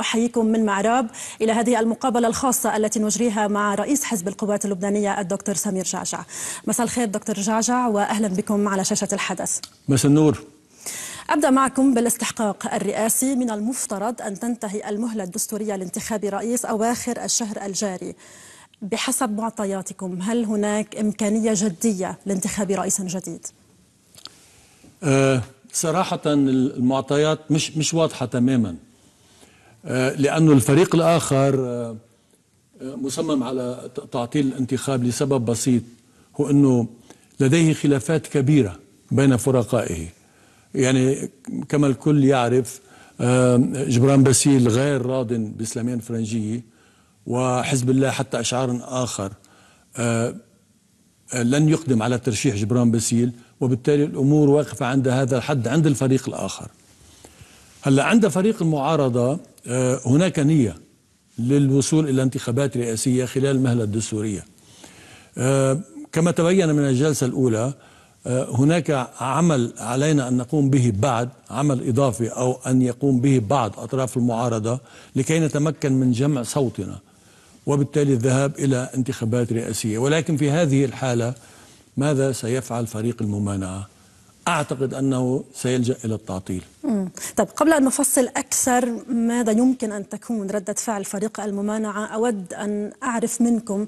أحييكم من معراب إلى هذه المقابلة الخاصة التي نجريها مع رئيس حزب القوات اللبنانية الدكتور سمير جعجع مساء الخير دكتور جعجع وأهلا بكم على شاشة الحدث مساء النور أبدأ معكم بالاستحقاق الرئاسي من المفترض أن تنتهي المهلة الدستورية لانتخاب رئيس أواخر الشهر الجاري بحسب معطياتكم هل هناك إمكانية جدية لانتخاب رئيس جديد؟ أه صراحة المعطيات مش مش واضحة تماماً آه، لأنه الفريق الآخر آه، آه، مصمم على تعطيل الانتخاب لسبب بسيط هو أنه لديه خلافات كبيرة بين فرقائه يعني كما الكل يعرف جبران باسيل غير راض باسلاميان فرنجيه وحزب الله حتى اشعار اخر لن يقدم على ترشيح جبران باسيل وبالتالي الامور واقفه عند هذا الحد عند الفريق الاخر هلا عند فريق المعارضة آه، هناك نية للوصول إلى انتخابات رئاسية خلال المهلة الدستورية آه، كما تبين من الجلسة الأولى آه، هناك عمل علينا أن نقوم به بعد عمل إضافي أو أن يقوم به بعض أطراف المعارضة لكي نتمكن من جمع صوتنا وبالتالي الذهاب إلى انتخابات رئاسية ولكن في هذه الحالة ماذا سيفعل فريق الممانعة أعتقد أنه سيلجأ إلى التعطيل طب قبل أن نفصل أكثر ماذا يمكن أن تكون ردة فعل فريق الممانعة أود أن أعرف منكم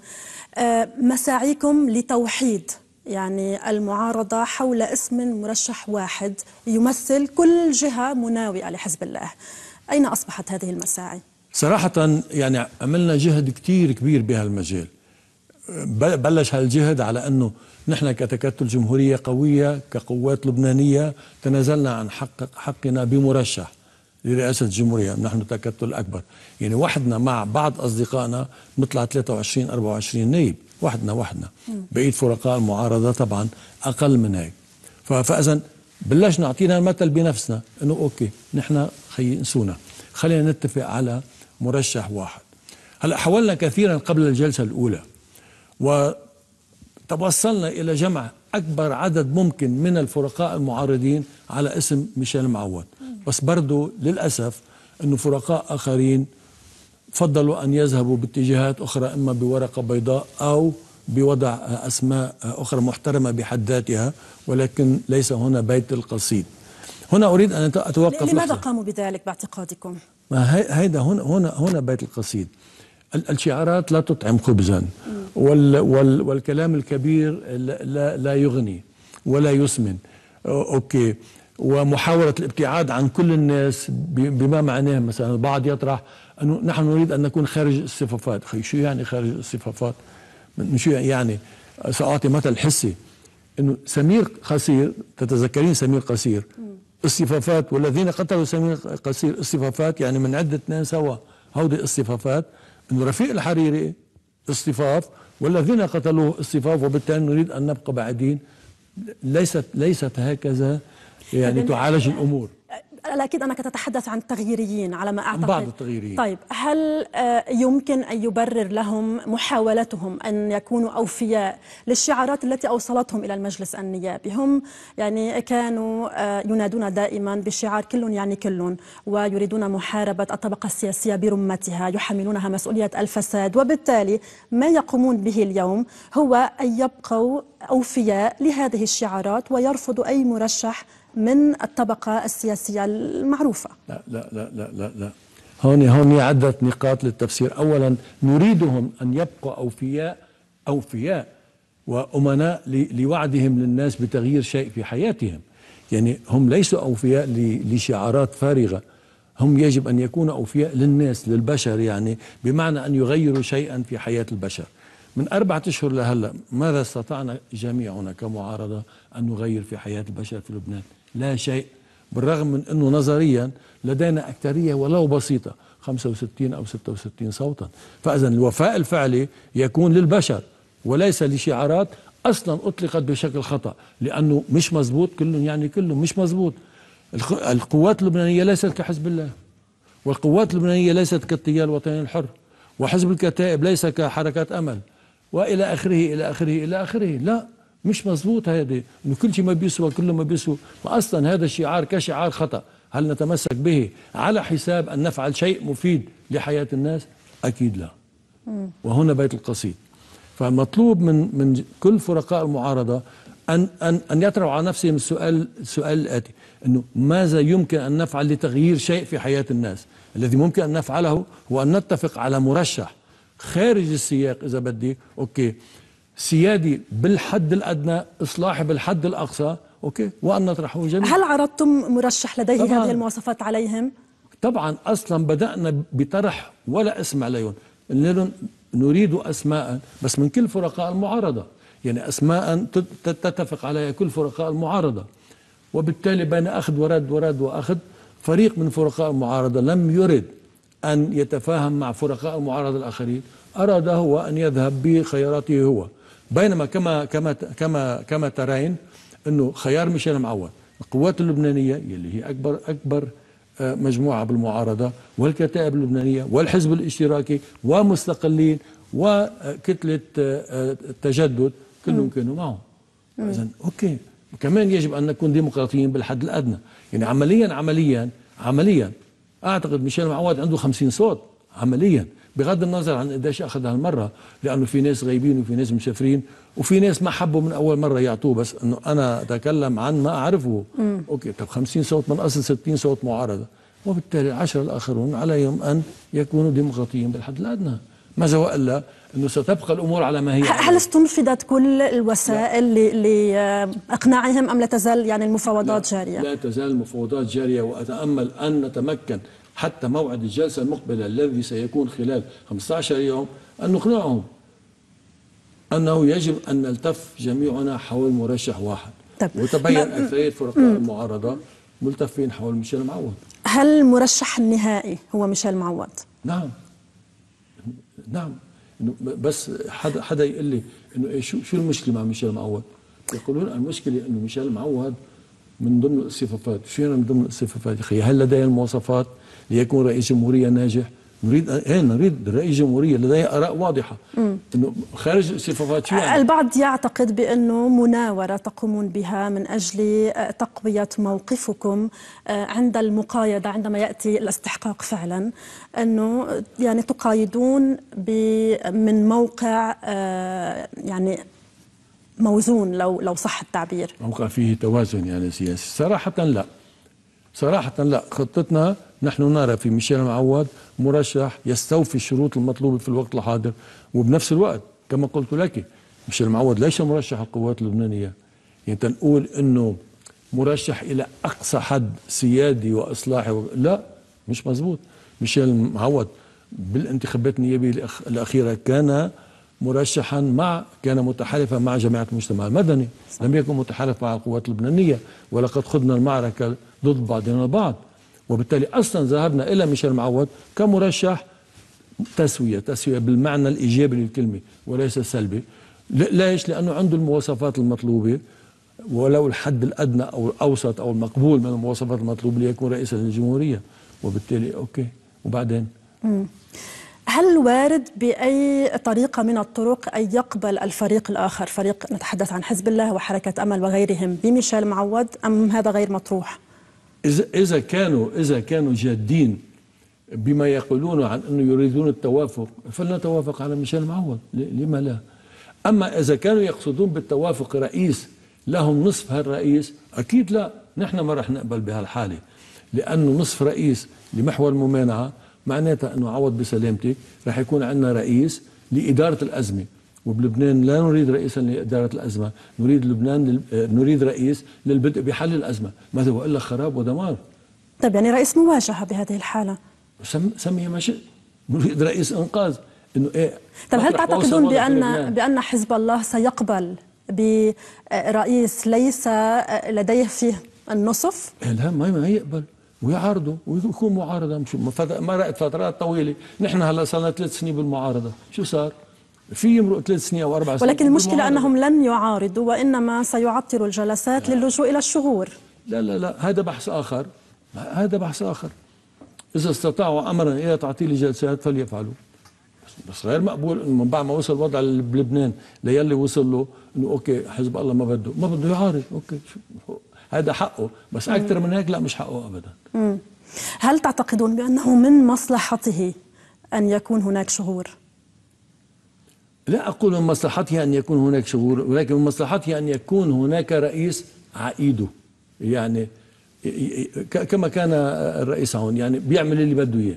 آه، مساعيكم لتوحيد يعني المعارضة حول اسم مرشح واحد يمثل كل جهة مناوئة لحزب الله أين أصبحت هذه المساعي؟ صراحة يعني عملنا جهد كتير كبير بهالمجال بلش هالجهد على انه نحن كتكتل جمهوريه قويه كقوات لبنانيه تنازلنا عن حق حقنا بمرشح لرئاسه الجمهوريه نحن تكتل اكبر يعني وحدنا مع بعض اصدقائنا نطلع 23 24 نائب وحدنا وحدنا بقيه فرقاء المعارضه طبعا اقل من هيك فاذا بلشنا اعطينا المثل بنفسنا انه اوكي نحن خي انسونا خلينا نتفق على مرشح واحد هلا حاولنا كثيرا قبل الجلسه الاولى وتوصلنا إلى جمع أكبر عدد ممكن من الفرقاء المعارضين على اسم ميشيل معود بس برضو للأسف أنه فرقاء آخرين فضلوا أن يذهبوا باتجاهات أخرى إما بورقة بيضاء أو بوضع أسماء أخرى محترمة بحد ذاتها ولكن ليس هنا بيت القصيد هنا أريد أن أتوقف لماذا قاموا بذلك باعتقادكم؟ ما هيدا هنا هنا هنا بيت القصيد الشعارات لا تطعم خبزا وال وال والكلام الكبير لا, لا يغني ولا يسمن أوكي ومحاولة الابتعاد عن كل الناس بما معناه مثلا البعض يطرح أنه نحن نريد أن نكون خارج الصفافات خي شو يعني خارج الصفافات شو يعني؟, يعني سأعطي مثل حسي أنه سمير قصير تتذكرين سمير قصير الصفافات والذين قتلوا سمير قصير الصفافات يعني من عدة اثنين سوا هودي الصفافات أنه رفيق الحريري اصطفاف والذين قتلوه اصطفاف وبالتالي نريد أن نبقى بعيدين ليست ليست هكذا يعني تعالج الأمور اكيد انك تتحدث عن التغييريين على ما اعتقد بعض التغييريين طيب هل آه، يمكن ان يبرر لهم محاولتهم ان يكونوا اوفياء للشعارات التي اوصلتهم الى المجلس النيابي هم يعني كانوا آه، ينادون دائما بشعار كل يعني كل ويريدون محاربه الطبقه السياسيه برمتها يحملونها مسؤوليه الفساد وبالتالي ما يقومون به اليوم هو ان يبقوا اوفياء لهذه الشعارات ويرفضوا اي مرشح من الطبقة السياسية المعروفة لا لا لا لا لا, لا. هون هون عدة نقاط للتفسير أولا نريدهم أن يبقوا أوفياء أوفياء وأمناء لوعدهم للناس بتغيير شيء في حياتهم يعني هم ليسوا أوفياء لشعارات فارغة هم يجب أن يكونوا أوفياء للناس للبشر يعني بمعنى أن يغيروا شيئا في حياة البشر من أربعة أشهر لهلا ماذا استطعنا جميعنا كمعارضة أن نغير في حياة البشر في لبنان؟ لا شيء بالرغم من أنه نظريا لدينا أكثرية ولو بسيطة 65 أو 66 صوتا فإذا الوفاء الفعلي يكون للبشر وليس لشعارات أصلا أطلقت بشكل خطأ لأنه مش مزبوط كلهم يعني كلهم مش مزبوط القوات اللبنانية ليست كحزب الله والقوات اللبنانية ليست كالتيار الوطني الحر وحزب الكتائب ليس كحركات أمل والى اخره الى اخره الى اخره لا مش مظبوط هذا انه كل شيء ما بيسوى كل ما بيسوى واصلا هذا الشعار كشعار خطا هل نتمسك به على حساب ان نفعل شيء مفيد لحياه الناس اكيد لا وهنا بيت القصيد فمطلوب من من كل فرقاء المعارضه ان ان ان يطرحوا على نفسهم السؤال السؤال الاتي انه ماذا يمكن ان نفعل لتغيير شيء في حياه الناس الذي ممكن ان نفعله هو ان نتفق على مرشح خارج السياق اذا بدي اوكي سيادي بالحد الادنى اصلاحي بالحد الاقصى اوكي وان نطرحه جميعا هل عرضتم مرشح لديه طبعاً هذه المواصفات عليهم طبعا اصلا بدانا بطرح ولا اسم عليهم قلنا لهم نريد اسماء بس من كل فرقاء المعارضه يعني اسماء تتفق عليها كل فرقاء المعارضه وبالتالي بين اخذ ورد ورد واخذ فريق من فرقاء المعارضه لم يرد ان يتفاهم مع فرقاء المعارضه الاخرين اراد هو ان يذهب بخياراته هو بينما كما كما كما كما ترين انه خيار ميشيل معوض القوات اللبنانيه يلي هي اكبر اكبر آه، مجموعه بالمعارضه والكتائب اللبنانيه والحزب الاشتراكي ومستقلين وكتله آه، آه، التجدد كلهم كانوا معهم اذا اوكي كمان يجب ان نكون ديمقراطيين بالحد الادنى يعني عمليا عمليا عمليا اعتقد ميشيل معوض عنده 50 صوت عمليا بغض النظر عن قديش اخذها هالمره لانه في ناس غايبين وفي ناس مسافرين وفي ناس ما حبوا من اول مره يعطوه بس انه انا اتكلم عن ما اعرفه مم. اوكي طب 50 صوت من اصل 60 صوت معارضه وبالتالي العشر الاخرون عليهم ان يكونوا ديمقراطيين بالحد الادنى ماذا والا انه ستبقى الامور على ما هي هل استنفذت كل الوسائل لاقناعهم ام لا تزال يعني المفاوضات لا جاريه؟ لا تزال المفاوضات جاريه واتامل ان نتمكن حتى موعد الجلسة المقبلة الذي سيكون خلال 15 يوم أن نقنعهم أنه يجب أن نلتف جميعنا حول مرشح واحد طب. وتبين أكثرية فرقاء المعارضة ملتفين حول ميشيل معوض هل المرشح النهائي هو ميشيل معوض؟ نعم نعم بس حدا حدا يقول لي انه إيه، شو شو المشكله مع ميشيل معوض؟ يقولون المشكله انه ميشيل معوض من ضمن الصفات، شو يعني من ضمن الصفات؟ يا اخي هل لديه المواصفات؟ ليكون رئيس جمهورية ناجح نريد ايه نريد رئيس جمهوريه لديه اراء واضحه انه خارج صفات يعني. البعض يعتقد بانه مناوره تقومون بها من اجل آه، تقويه موقفكم آه، عند المقايضه عندما ياتي الاستحقاق فعلا انه آه، يعني تقايدون من موقع يعني موزون لو لو صح التعبير موقع فيه توازن يعني سياسي صراحه لا صراحه لا خطتنا نحن نرى في ميشيل معوض مرشح يستوفي الشروط المطلوبة في الوقت الحاضر وبنفس الوقت كما قلت لك ميشيل معوض ليس مرشح القوات اللبنانية يعني تنقول أنه مرشح إلى أقصى حد سيادي وإصلاحي و... لا مش مزبوط ميشيل معوض بالانتخابات النيابية الأخيرة كان مرشحا مع كان متحالفا مع جماعة المجتمع المدني لم يكن متحالف مع القوات اللبنانية ولقد خضنا المعركة ضد بعضنا البعض وبالتالي أصلا ذهبنا إلى ميشيل معوض كمرشح تسوية تسوية بالمعنى الإيجابي للكلمة وليس السلبي ليش لأنه عنده المواصفات المطلوبة ولو الحد الأدنى أو الأوسط أو المقبول من المواصفات المطلوبة ليكون رئيسا للجمهورية وبالتالي أوكي وبعدين هل وارد بأي طريقة من الطرق أن يقبل الفريق الآخر فريق نتحدث عن حزب الله وحركة أمل وغيرهم بميشيل معوض أم هذا غير مطروح؟ إذا إذا كانوا إذا كانوا جادين بما يقولون عن أنه يريدون التوافق فلنتوافق على ميشيل معوض لما لا أما إذا كانوا يقصدون بالتوافق رئيس لهم نصف هالرئيس أكيد لا نحن ما راح نقبل بهالحالة لأنه نصف رئيس لمحور الممانعة معناتها أنه عوض بسلامتك راح يكون عندنا رئيس لإدارة الأزمة وبلبنان لا نريد رئيسا لإدارة الأزمة نريد لبنان لل... آه، نريد رئيس للبدء بحل الأزمة ماذا وإلا خراب ودمار طيب يعني رئيس مواجهة بهذه الحالة سم... سميه ما شئت نريد رئيس إنقاذ إنه إيه طيب هل تعتقدون بأن بأن حزب الله سيقبل برئيس ليس آه، لديه فيه النصف؟ إيه، لا ما يقبل ويعارضوا ويكون معارضه ما رأيت فترات طويله نحن هلا صار لنا ثلاث سنين بالمعارضه شو صار؟ في يمرق ثلاث سنين او اربع سنين ولكن المشكله انهم لن يعارضوا وانما سيعطلوا الجلسات لا. للجوء الى الشهور لا لا لا هذا بحث اخر هذا بحث اخر اذا استطاعوا امرا الى تعطيل الجلسات فليفعلوا بس غير مقبول انه من بعد ما وصل الوضع بلبنان ليلي وصل له انه اوكي حزب الله ما بده ما بده يعارض اوكي هذا حقه بس اكثر من هيك لا مش حقه ابدا مم. هل تعتقدون بانه من مصلحته ان يكون هناك شهور لا أقول من مصلحته أن يكون هناك شغور ولكن من مصلحته أن يكون هناك رئيس عائده يعني كما كان الرئيس هون يعني بيعمل اللي بده إياه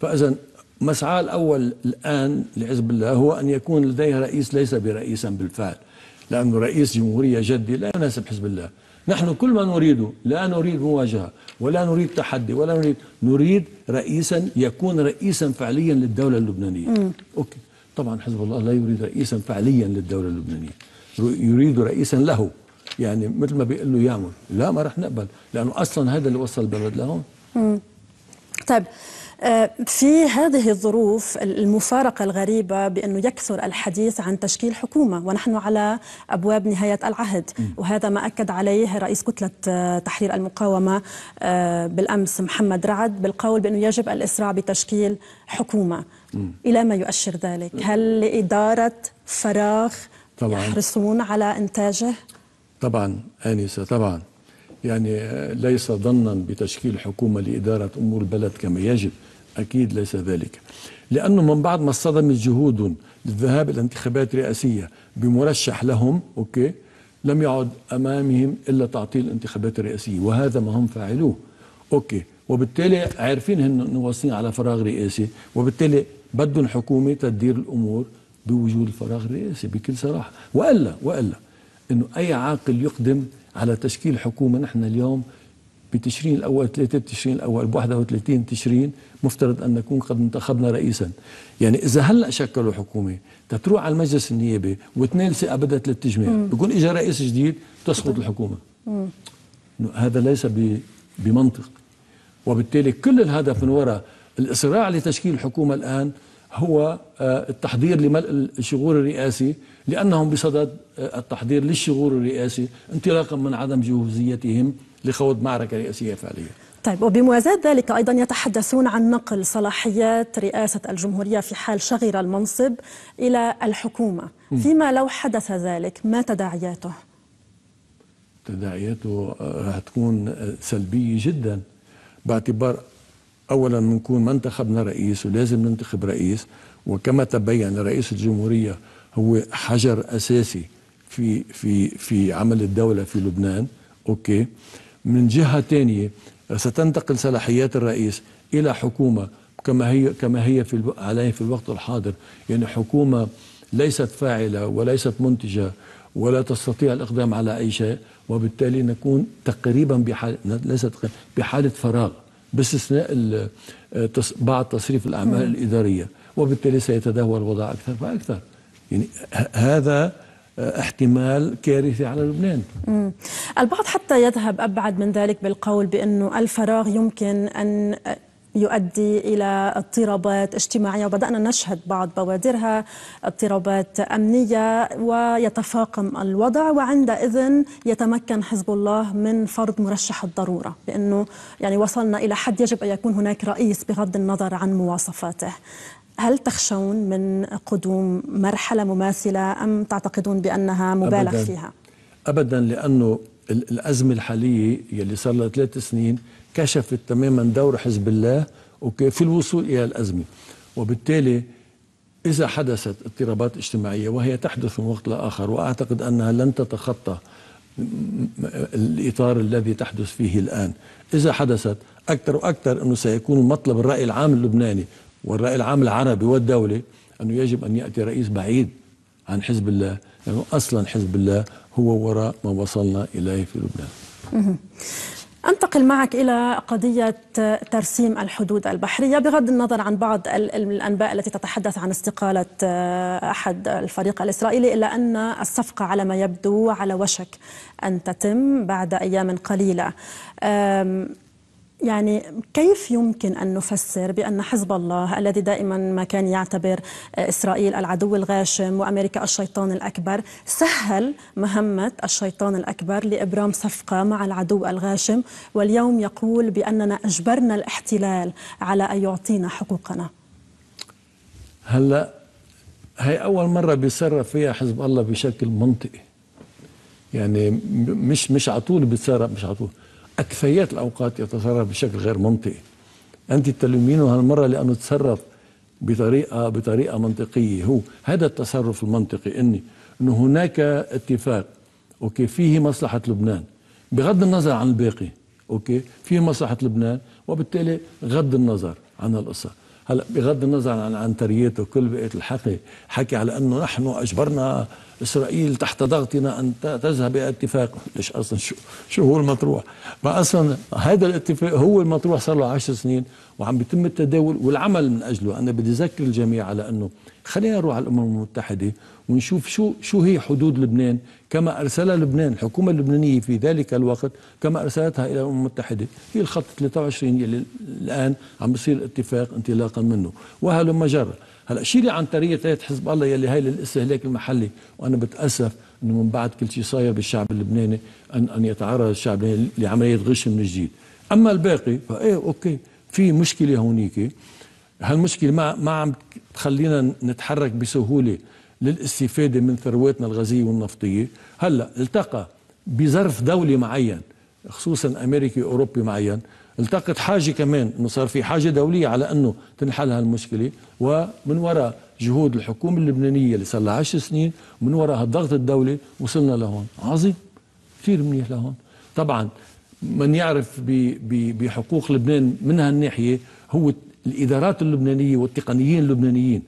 فإذا مسعاه الأول الآن لحزب الله هو أن يكون لديه رئيس ليس برئيسا بالفعل لأنه رئيس جمهورية جدي لا يناسب حزب الله نحن كل ما نريده لا نريد مواجهة ولا نريد تحدي ولا نريد نريد رئيسا يكون رئيسا فعليا للدولة اللبنانية أوكي طبعا حزب الله لا يريد رئيسا فعليا للدولة اللبنانية يريد رئيسا له يعني مثل ما بيقول له يعمل لا ما رح نقبل لأنه أصلا هذا اللي وصل البلد لهون طيب آه، في هذه الظروف المفارقة الغريبة بأنه يكثر الحديث عن تشكيل حكومة ونحن على أبواب نهاية العهد وهذا ما أكد عليه رئيس كتلة آه، تحرير المقاومة آه، بالأمس محمد رعد بالقول بأنه يجب الإسراع بتشكيل حكومة إلى ما يؤشر ذلك نعم. هل لإدارة فراغ طبعا يحرصون على إنتاجه؟ طبعا آنسة طبعا يعني آه، ليس ظنا بتشكيل حكومة لإدارة أمور البلد كما يجب أكيد ليس ذلك لأنه من بعد ما اصطدمت جهود للذهاب إلى انتخابات رئاسية بمرشح لهم أوكي لم يعد أمامهم إلا تعطيل الانتخابات الرئاسية وهذا ما هم فعلوه أوكي وبالتالي عارفين أنه واصلين على فراغ رئاسي وبالتالي بدهم حكومه تدير الامور بوجود الفراغ الرئاسي بكل صراحه والا والا انه اي عاقل يقدم على تشكيل حكومه نحن اليوم بتشرين الاول 3 تشرين الاول ب 31 تشرين مفترض ان نكون قد انتخبنا رئيسا يعني اذا هلا شكلوا حكومه تتروح على المجلس النيابي واثنين ثقه بدها ثلاث اجماع، بكون اجى رئيس جديد تسقط الحكومه هذا ليس بمنطق وبالتالي كل الهدف من وراء الإصراع لتشكيل حكومة الآن هو آه، التحضير لملء الشغور الرئاسي لأنهم بصدد آه، التحضير للشغور الرئاسي انطلاقا من عدم جهوزيتهم لخوض معركة رئاسية فعلية طيب وبموازاة ذلك أيضا يتحدثون عن نقل صلاحيات رئاسة الجمهورية في حال شغر المنصب إلى الحكومة فيما لو حدث ذلك ما تداعياته؟ تداعياته آه، هتكون سلبية جدا باعتبار اولا بنكون ما انتخبنا رئيس ولازم ننتخب رئيس وكما تبين رئيس الجمهوريه هو حجر اساسي في في في عمل الدوله في لبنان اوكي من جهه ثانيه ستنتقل صلاحيات الرئيس الى حكومه كما هي كما هي في عليه في الوقت الحاضر يعني حكومه ليست فاعله وليست منتجه ولا تستطيع الاقدام على اي شيء وبالتالي نكون تقريبا بحال ليست بحاله فراغ باستثناء آه، بعض تصريف الأعمال الإدارية وبالتالي سيتدهور الوضع أكثر فأكثر يعني هذا آه، احتمال كارثي على لبنان مم. البعض حتى يذهب أبعد من ذلك بالقول بأنه الفراغ يمكن أن يؤدي إلى اضطرابات اجتماعية وبدأنا نشهد بعض بوادرها اضطرابات أمنية ويتفاقم الوضع وعندئذ يتمكن حزب الله من فرض مرشح الضرورة لأنه يعني وصلنا إلى حد يجب أن يكون هناك رئيس بغض النظر عن مواصفاته هل تخشون من قدوم مرحلة مماثلة أم تعتقدون بأنها مبالغ أبداً فيها؟ أبدا لأنه الأزمة الحالية يلي صار لها ثلاث سنين كشفت تماما دور حزب الله في الوصول إلى الأزمة وبالتالي إذا حدثت اضطرابات اجتماعية وهي تحدث من وقت لآخر وأعتقد أنها لن تتخطى الإطار الذي تحدث فيه الآن إذا حدثت أكثر وأكثر أنه سيكون مطلب الرأي العام اللبناني والرأي العام العربي والدولي أنه يجب أن يأتي رئيس بعيد عن حزب الله لأنه أصلا حزب الله هو وراء ما وصلنا إليه في لبنان أنتقل معك إلى قضية ترسيم الحدود البحرية بغض النظر عن بعض الأنباء التي تتحدث عن استقالة آه، أحد الفريق الإسرائيلي إلا أن الصفقة على ما يبدو على وشك أن تتم بعد أيام قليلة يعني كيف يمكن أن نفسر بأن حزب الله الذي دائما ما كان يعتبر آه، إسرائيل العدو الغاشم وأمريكا الشيطان الأكبر سهل مهمة الشيطان الأكبر لإبرام صفقة مع العدو الغاشم واليوم يقول بأننا أجبرنا الاحتلال على أن يعطينا حقوقنا هلأ هي أول مرة بيتصرف فيها حزب الله بشكل منطقي يعني مش مش على طول بيتصرف مش على طول أكثريات الأوقات يتصرف بشكل غير منطقي أنت تلومينه هالمرة لأنه تصرف بطريقة بطريقة منطقية هو هذا التصرف المنطقي إني إنه هناك اتفاق أوكي فيه مصلحة لبنان بغض النظر عن الباقي أوكي فيه مصلحة لبنان وبالتالي غض النظر عن القصة هلا بغض النظر عن عنتريته وكل بقيه الحكي حكي على انه نحن اجبرنا اسرائيل تحت ضغطنا ان تذهب الى اتفاق ليش اصلا شو شو هو المطروح ما اصلا هذا الاتفاق هو المطروح صار له 10 سنين وعم بيتم التداول والعمل من اجله انا بدي اذكر الجميع على انه خلينا نروح على الامم المتحده ونشوف شو شو هي حدود لبنان كما ارسلها لبنان الحكومه اللبنانيه في ذلك الوقت كما ارسلتها الى الامم المتحده هي الخط 23 اللي الان عم بصير الاتفاق انطلاقا منه وهلم جرى هلا شيلي عن طريقه ثلاث حزب الله يلي هي للاستهلاك المحلي وانا بتاسف انه من بعد كل شيء صاير بالشعب اللبناني ان ان يتعرض الشعب لعمليه غش من جديد اما الباقي فايه اوكي في مشكله هونيك هالمشكله ما ما عم تخلينا نتحرك بسهوله للاستفاده من ثرواتنا الغازيه والنفطيه هلا التقى بظرف دولي معين خصوصا امريكي اوروبي معين التقت حاجه كمان انه صار في حاجه دوليه على انه تنحل هالمشكله ومن وراء جهود الحكومه اللبنانيه اللي صار لها 10 سنين من وراء هالضغط الدولي وصلنا لهون عظيم كثير منيح لهون طبعا من يعرف بحقوق لبنان من هالناحيه هو الادارات اللبنانيه والتقنيين اللبنانيين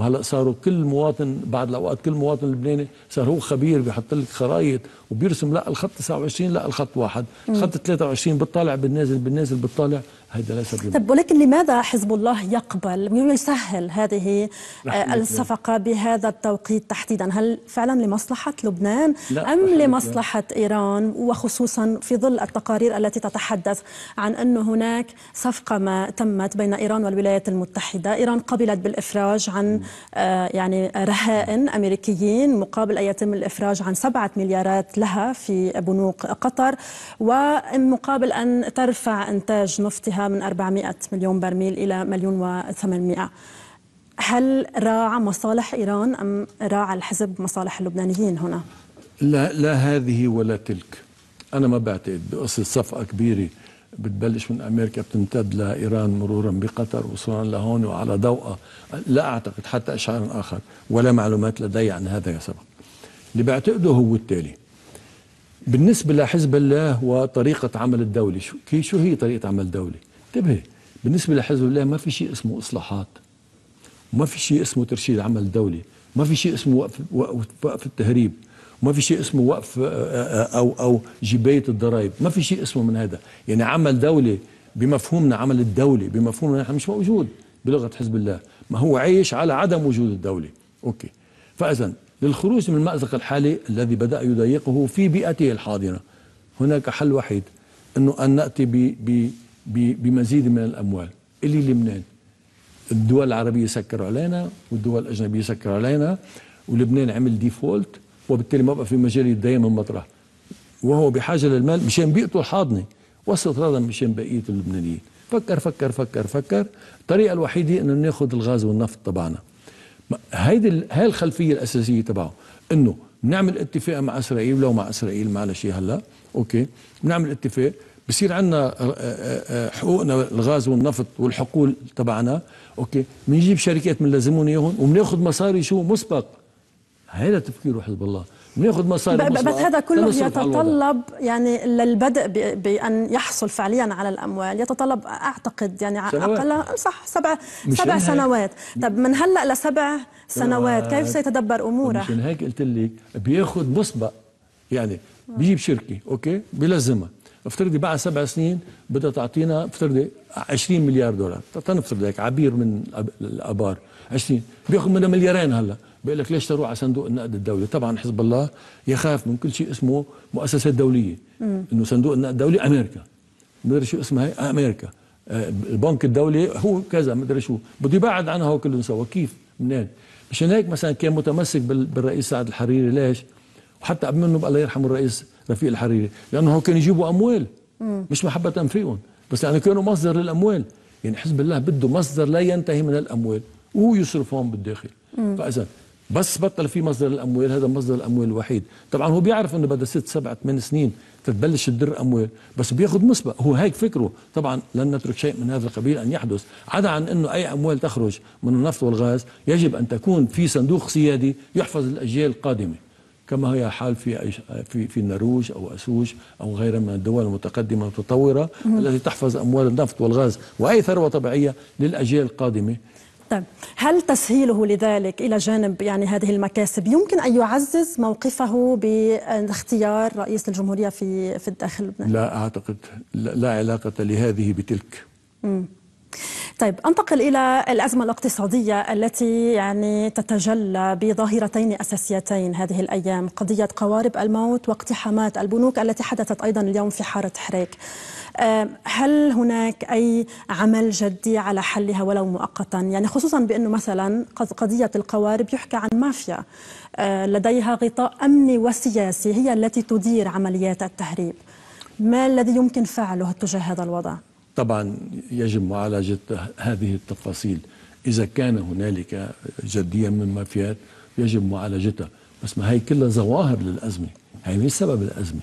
هلا صاروا كل مواطن بعد الاوقات كل مواطن لبناني صار هو خبير بيحط لك خرائط وبيرسم لا الخط 29 لا الخط واحد الخط 23 بتطالع بالنازل بالنازل بتطالع هذا ليس بجميل. طب ولكن لماذا حزب الله يقبل يسهل هذه آه، الصفقه بهذا التوقيت تحديدا هل فعلا لمصلحه لبنان لا ام لمصلحه لا. ايران وخصوصا في ظل التقارير التي تتحدث عن أن هناك صفقة ما تمت بين إيران والولايات المتحدة إيران قبلت بالإفراج عن آه، يعني رهائن أمريكيين مقابل أن يتم الإفراج عن سبعة مليارات لها في بنوك قطر ومقابل أن ترفع إنتاج نفطها من 400 مليون برميل إلى مليون و800 هل راعى مصالح إيران أم راعى الحزب مصالح اللبنانيين هنا؟ لا لا هذه ولا تلك أنا ما بعتقد بقصة صفقة كبيرة بتبلش من امريكا بتمتد لايران مرورا بقطر وصولا لهون وعلى ضوئها لا اعتقد حتى اشعار اخر ولا معلومات لدي عن هذا يا سبق اللي بعتقده هو التالي بالنسبة لحزب الله وطريقة عمل الدولة شو, كي شو هي طريقة عمل الدولة انتبهي بالنسبة لحزب الله ما في شيء اسمه إصلاحات ما في شيء اسمه ترشيد عمل الدولة ما في شيء اسمه وقف, وقف التهريب ما في شيء اسمه وقف آه، آه، أو, أو جباية الضرائب ما في شيء اسمه من هذا يعني عمل دولة بمفهومنا عمل الدولة بمفهومنا نحن مش موجود بلغة حزب الله ما هو عايش على عدم وجود الدولة أوكي فإذا للخروج من المأزق الحالي الذي بدأ يضيقه في بيئته الحاضرة هناك حل وحيد أنه أن نأتي بي بي بي بمزيد من الأموال اللي لبنان الدول العربية سكروا علينا والدول الأجنبية سكروا علينا ولبنان عمل ديفولت وبالتالي ما بقى في مجال من مطرح وهو بحاجة للمال مشان بيئته الحاضنة واستطرادا مشان بقية اللبنانيين فكر فكر فكر فكر الطريقة الوحيدة أنه ناخذ الغاز والنفط تبعنا هيدي هاي الخلفيه الاساسيه تبعه انه بنعمل اتفاق مع اسرائيل ولو مع اسرائيل معلش هلا اوكي بنعمل اتفاق بصير عندنا آه، آه، آه، حقوقنا الغاز والنفط والحقول تبعنا اوكي بنجيب شركات لازمون اياهم وبناخذ مصاري شو مسبق هذا تفكير حزب الله بناخذ مصاري بس هذا كله يتطلب يعني للبدء بان يحصل فعليا على الاموال يتطلب اعتقد يعني اقل صح سبع سبع سنوات طب من هلا لسبع سنوات آه، كيف سيتدبر اموره مشان هيك قلت لك بياخذ مسبق يعني بيجيب شركه اوكي بيلزمها افترضي بعد سبع سنين بدها تعطينا افترضي 20 مليار دولار تنفترض هيك عبير من الابار 20 بياخذ منها مليارين هلا بيقول لك ليش تروح على صندوق النقد الدولي طبعا حزب الله يخاف من كل شيء اسمه مؤسسات دوليه انه صندوق النقد الدولي امريكا مدري شو اسمها هي امريكا آه، البنك الدولي هو كذا مدري شو بده يبعد عنها هو كله سوا كيف منين مشان هيك مثلا كان متمسك بالرئيس سعد الحريري ليش وحتى قبل منه الله يرحمه الرئيس رفيق الحريري لانه هو كانوا يجيبوا اموال مش محبه فيهم بس لانه كانوا مصدر للاموال يعني حزب الله بده مصدر لا ينتهي من الاموال وهو بالداخل فاذا بس بطل في مصدر الاموال هذا مصدر الاموال الوحيد طبعا هو بيعرف انه بدها ست سبع ثمان سنين تتبلش تدر اموال بس بياخذ مسبق هو هيك فكره طبعا لن نترك شيء من هذا القبيل ان يحدث عدا عن انه اي اموال تخرج من النفط والغاز يجب ان تكون في صندوق سيادي يحفظ الاجيال القادمه كما هي حال في في في النرويج او اسوج او غيرها من الدول المتقدمه المتطوره التي تحفظ اموال النفط والغاز واي ثروه طبيعيه للاجيال القادمه هل تسهيله لذلك الى جانب يعني هذه المكاسب يمكن ان يعزز موقفه باختيار رئيس الجمهوريه في في الداخل اللبناني؟ لا اعتقد لا علاقه لهذه بتلك. مم. طيب انتقل الى الازمه الاقتصاديه التي يعني تتجلى بظاهرتين اساسيتين هذه الايام، قضيه قوارب الموت واقتحامات البنوك التي حدثت ايضا اليوم في حاره حريك. هل هناك اي عمل جدي على حلها ولو مؤقتا؟ يعني خصوصا بانه مثلا قضيه القوارب يحكى عن مافيا آه، لديها غطاء امني وسياسي هي التي تدير عمليات التهريب. ما الذي يمكن فعله تجاه هذا الوضع؟ طبعا يجب معالجة هذه التفاصيل إذا كان هنالك جدية من المافيات يجب معالجتها بس ما هي كلها ظواهر للأزمة هي مش سبب الأزمة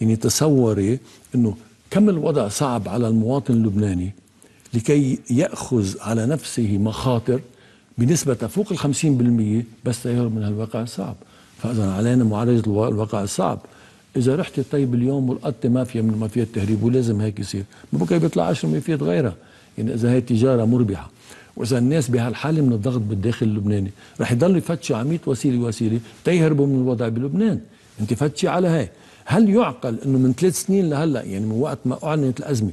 يعني تصوري أنه كم الوضع صعب على المواطن اللبناني لكي يأخذ على نفسه مخاطر بنسبة فوق ال 50% بس يهرب من الواقع الصعب فإذا علينا معالجة الواقع الصعب اذا رحت طيب اليوم ولقطت مافيا من مافيا التهريب ولازم هيك يصير بكره بيطلع 10 مافيات غيرها يعني اذا هي التجاره مربحه واذا الناس بهالحاله من الضغط بالداخل اللبناني رح يضلوا يفتشوا على 100 وسيله وسيله تيهربوا من الوضع بلبنان انت فتشي على هاي هل يعقل انه من ثلاث سنين لهلا يعني من وقت ما اعلنت الازمه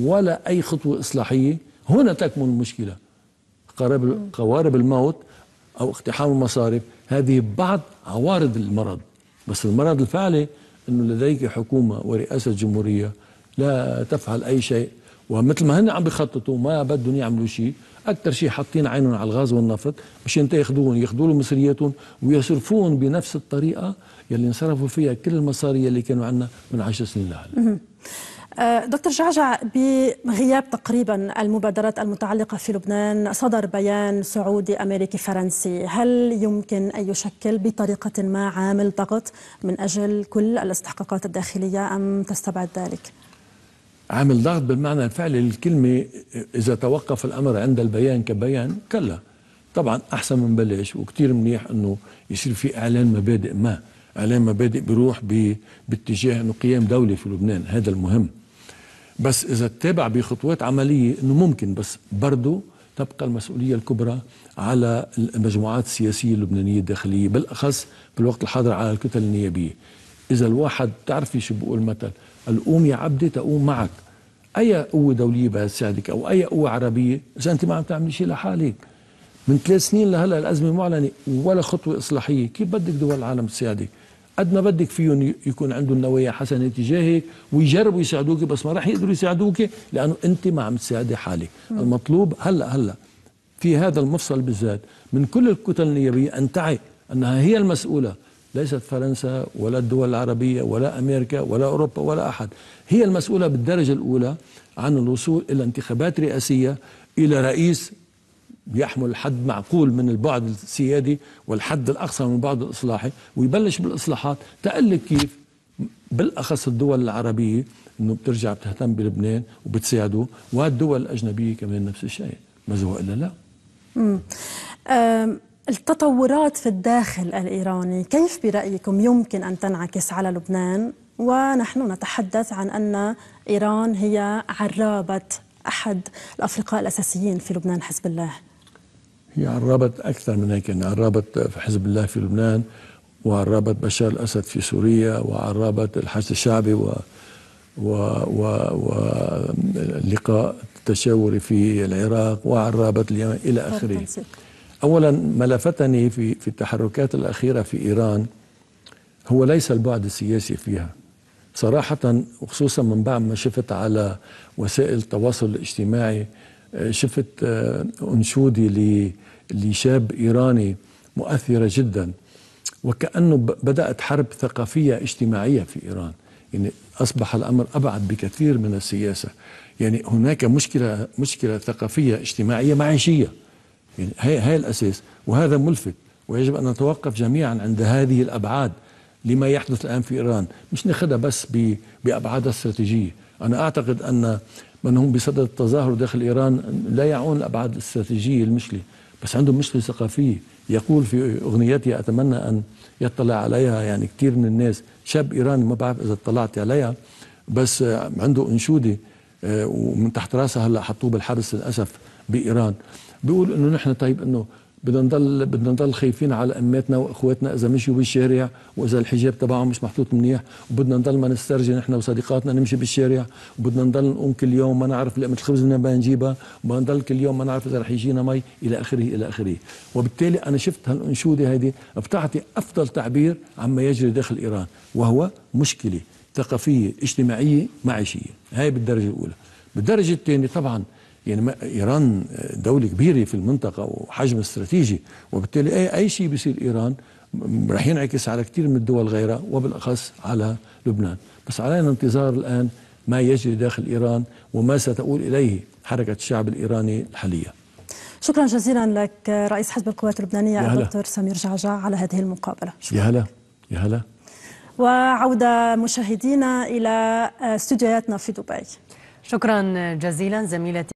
ولا اي خطوه اصلاحيه هنا تكمن المشكله قوارب قوارب الموت او اقتحام المصارف هذه بعض عوارض المرض بس المرض الفعلي انه لديك حكومه ورئاسه جمهوريه لا تفعل اي شيء ومثل ما هن عم بيخططوا ما بدهم يعملوا شيء اكثر شيء حاطين عينهم على الغاز والنفط مشان ياخذوهم ياخذوا لهم مصرياتهم ويصرفوهم بنفس الطريقه يلي انصرفوا فيها كل المصاري اللي كانوا عندنا من عشر سنين لهلا آه، دكتور جعجع بغياب تقريبا المبادرات المتعلقة في لبنان صدر بيان سعودي أمريكي فرنسي هل يمكن أن يشكل بطريقة ما عامل ضغط من أجل كل الاستحقاقات الداخلية أم تستبعد ذلك؟ عامل ضغط بالمعنى الفعلي للكلمة إذا توقف الأمر عند البيان كبيان كلا طبعا أحسن من بلاش وكثير منيح أنه يصير في إعلان مبادئ ما إعلان مبادئ بروح باتجاه أنه قيام دولة في لبنان هذا المهم بس اذا تتابع بخطوات عمليه انه ممكن بس برضه تبقى المسؤوليه الكبرى على المجموعات السياسيه اللبنانيه الداخليه بالاخص بالوقت الحاضر على الكتل النيابيه اذا الواحد بتعرفي شو بقول المثل القوم يا عبدي تقوم معك اي قوه دوليه بدها تساعدك او اي قوه عربيه اذا انت ما عم تعملي شيء لحالك من ثلاث سنين لهلا الازمه معلنه ولا خطوه اصلاحيه كيف بدك دول العالم تساعدك قد ما بدك فيهم يكون عندهم نوايا حسنه تجاهك ويجربوا يساعدوك بس ما راح يقدروا يساعدوك لانه انت ما عم تساعدي حالك المطلوب هلا هلا في هذا المفصل بالذات من كل الكتل النيابيه ان تعي انها هي المسؤوله ليست فرنسا ولا الدول العربيه ولا امريكا ولا اوروبا ولا احد هي المسؤوله بالدرجه الاولى عن الوصول الى انتخابات رئاسيه الى رئيس بيحمل حد معقول من البعد السيادي والحد الاقصى من البعد الاصلاحي ويبلش بالاصلاحات تقلك كيف بالاخص الدول العربيه انه بترجع بتهتم بلبنان وبتساعده والدول الاجنبيه كمان نفس الشيء ما هو الا لا التطورات في الداخل الايراني كيف برايكم يمكن ان تنعكس على لبنان ونحن نتحدث عن ان ايران هي عرابه احد الافرقاء الاساسيين في لبنان حزب الله هي عربت أكثر من هيك يعني عربت حزب الله في لبنان وعربت بشار الأسد في سوريا وعربت الحشد الشعبي و و و واللقاء التشاوري في العراق وعربت اليمن إلى آخره أولا ما لفتني في, في التحركات الأخيرة في إيران هو ليس البعد السياسي فيها صراحة وخصوصا من بعد ما شفت على وسائل التواصل الاجتماعي شفت آه، أنشودي لشاب إيراني مؤثرة جدا وكأنه بدأت حرب ثقافية اجتماعية في إيران يعني أصبح الأمر أبعد بكثير من السياسة يعني هناك مشكلة مشكلة ثقافية اجتماعية معيشية يعني هي, هي الأساس وهذا ملفت ويجب أن نتوقف جميعا عند هذه الأبعاد لما يحدث الآن في إيران مش ناخذها بس بأبعادها استراتيجية أنا أعتقد أن من هم بصدد التظاهر داخل إيران لا يعون الابعاد الاستراتيجيه المشكلة بس عندهم مشكلة ثقافية يقول في أغنيتي أتمنى أن يطلع عليها يعني كثير من الناس شاب إيراني ما بعرف إذا اطلعت عليها بس عنده أنشودة آه، ومن تحت راسه هلا حطوه بالحبس للأسف بإيران بيقول إنه نحن طيب إنه بدنا نضل بدنا نضل خايفين على اماتنا واخواتنا اذا مشوا بالشارع واذا الحجاب تبعهم مش محطوط منيح وبدنا نضل ما نسترجي نحن وصديقاتنا نمشي بالشارع وبدنا نضل نقوم كل يوم ما نعرف لقمه الخبز بدنا نجيبها وبدنا نضل كل يوم ما نعرف اذا رح يجينا مي الى اخره الى اخره وبالتالي انا شفت هالانشوده هذه بتعطي افضل تعبير عما يجري داخل ايران وهو مشكله ثقافيه اجتماعيه معيشيه هاي بالدرجه الاولى بالدرجه الثانيه طبعا يعني ايران دوله كبيره في المنطقه وحجم استراتيجي وبالتالي اي اي شيء بيصير ايران رح ينعكس على كثير من الدول غيرها وبالاخص على لبنان بس علينا انتظار الان ما يجري داخل ايران وما ستؤول اليه حركه الشعب الايراني الحاليه شكرا جزيلا لك رئيس حزب القوات اللبنانيه الدكتور سمير جعجع على هذه المقابله شكرا يا هلا يا هلا وعوده مشاهدينا الى استديوهاتنا في دبي شكرا جزيلا زميلتي